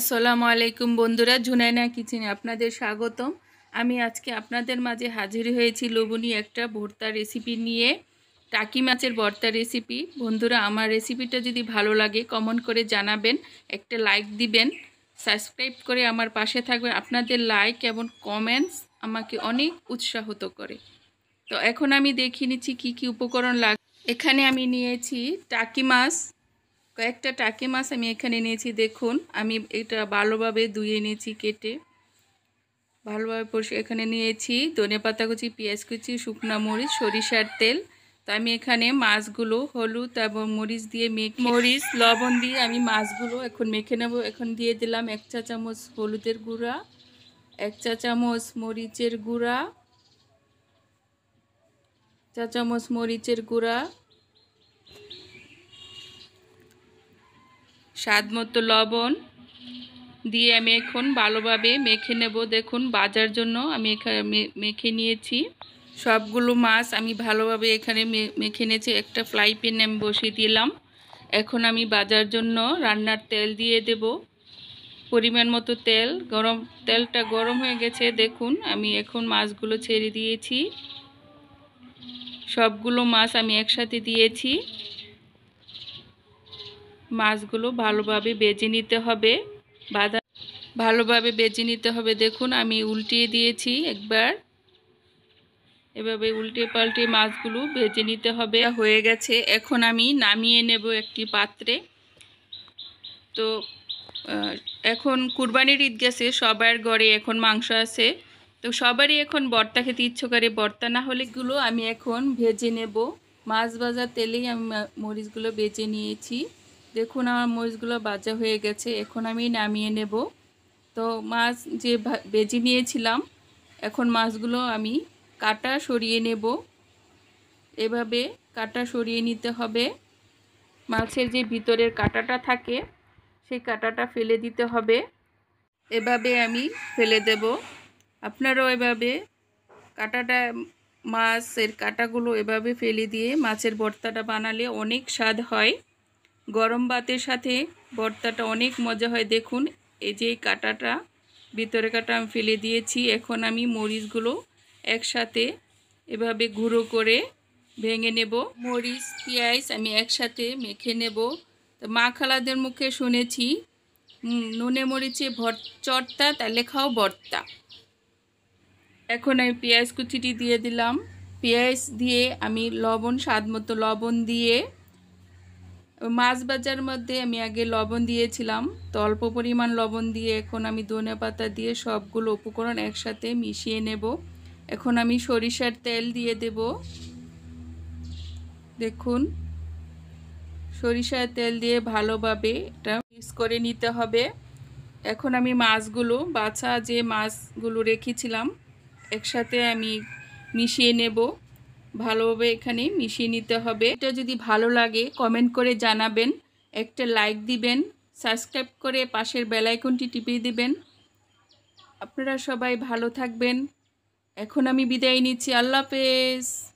আসসালামু আলাইকুম বন্ধুরা জুনাইনা কিচেনে আপনাদের স্বাগতম আমি আজকে আপনাদের মাঝে হাজির হয়েছি লবণি একটা ভর্তা রেসিপি নিয়ে টাকি মাছের ভর্তা রেসিপি বন্ধুরা আমার রেসিপিটা যদি ভালো লাগে কমেন্ট করে জানাবেন একটা লাইক দিবেন সাবস্ক্রাইব করে আমার পাশে থাকবে আপনাদের লাইক এবং কমেন্টস আমাকে অনেক উৎসাহিত করে তো এখন আমি দেখিয়ে নিচ্ছি কী কী উপকরণ লাগ এখানে আমি নিয়েছি টাকি মাছ কয়েকটা টাকি মাছ আমি এখানে নিয়েছি দেখুন আমি এটা ভালোভাবে ধুয়ে নিয়েছি কেটে ভালোভাবে পরিষ্কার এখানে নিয়েছি ধনে পাতা কুচি পেঁয়াজ কুচি শুকনো মরিচ সরিষার তেল তো আমি এখানে মাছগুলো হলুদ এবং মরিচ দিয়ে মেখে মরিচ লবণ দিয়ে আমি মাছগুলো এখন মেখে নেব এখন দিয়ে দিলাম এক চা চামচ হলুদের গুঁড়া এক চা চামচ মরিচের গুঁড়া চা চামচ মরিচের গুঁড়া স্বাদ মতো লবণ দিয়ে আমি এখন ভালোভাবে মেখে নেব দেখুন বাজার জন্য আমি এখানে মেখে নিয়েছি সবগুলো মাছ আমি ভালোভাবে এখানে মেখে নিয়েছি একটা ফ্লাই প্যান আমি বসিয়ে দিলাম এখন আমি বাজার জন্য রান্নার তেল দিয়ে দেব পরিমাণ মতো তেল গরম তেলটা গরম হয়ে গেছে দেখুন আমি এখন মাছগুলো ছেড়ে দিয়েছি সবগুলো মাছ আমি একসাথে দিয়েছি মাছগুলো ভালোভাবে বেজে নিতে হবে বাদা ভালোভাবে বেজে নিতে হবে দেখুন আমি উল্টিয়ে দিয়েছি একবার এভাবে উল্টে পাল্টে মাছগুলো ভেজে নিতে হবে হয়ে গেছে এখন আমি নামিয়ে নেব একটি পাত্রে তো এখন কুরবানির ঈদ গেছে সবার ঘরে এখন মাংস আছে তো সবারই এখন বর্তা খেতে ইচ্ছে করে বর্তা না হলেগুলো আমি এখন ভেজে নেব মাছ ভাজার তেলেই আমি মরিচগুলো বেজে নিয়েছি দেখুন আমার মরিচগুলো বাজা হয়ে গেছে এখন আমি নামিয়ে নেব তো মাছ যে বেজে নিয়েছিলাম এখন মাছগুলো আমি কাটা সরিয়ে নেব এভাবে কাটা সরিয়ে নিতে হবে মাছের যে ভিতরের কাটাটা থাকে সেই কাটাটা ফেলে দিতে হবে এভাবে আমি ফেলে দেব আপনারাও এভাবে কাটাটা মাছের কাটাগুলো এভাবে ফেলে দিয়ে মাছের বর্তাটা বানালে অনেক স্বাদ হয় গরম ভাতের সাথে ভর্তাটা অনেক মজা হয় দেখুন এই যে কাটাটা ভিতরে কাটা আমি ফেলে দিয়েছি এখন আমি মরিচগুলো একসাথে এভাবে গুঁড়ো করে ভেঙে নেব মরিচ পেঁয়াজ আমি একসাথে মেখে নেব মা খালাদের মুখে শুনেছি নুনে মরিচে ভর চর্তা তা লেখাও ভর্তা এখন আমি পেঁয়াজ কুচিটি দিয়ে দিলাম পেঁয়াজ দিয়ে আমি লবণ স্বাদ মতো লবণ দিয়ে মাছ ভাজার মধ্যে আমি আগে লবণ দিয়েছিলাম তো অল্প পরিমাণ লবণ দিয়ে এখন আমি ধনে পাতা দিয়ে সবগুলো উপকরণ একসাথে মিশিয়ে নেব এখন আমি সরিষার তেল দিয়ে দেব দেখুন সরিষার তেল দিয়ে ভালোভাবে এটা মিক্স করে নিতে হবে এখন আমি মাছগুলো বাছা যে মাছগুলো রেখেছিলাম একসাথে আমি মিশিয়ে নেব ভালোভাবে এখানে মিশিয়ে নিতে হবে এটা যদি ভালো লাগে কমেন্ট করে জানাবেন একটা লাইক দিবেন সাবস্ক্রাইব করে পাশের বেলাইকনটি টিপিয়ে দিবেন আপনারা সবাই ভালো থাকবেন এখন আমি বিদায় নিচ্ছি আল্লাহ হাফেজ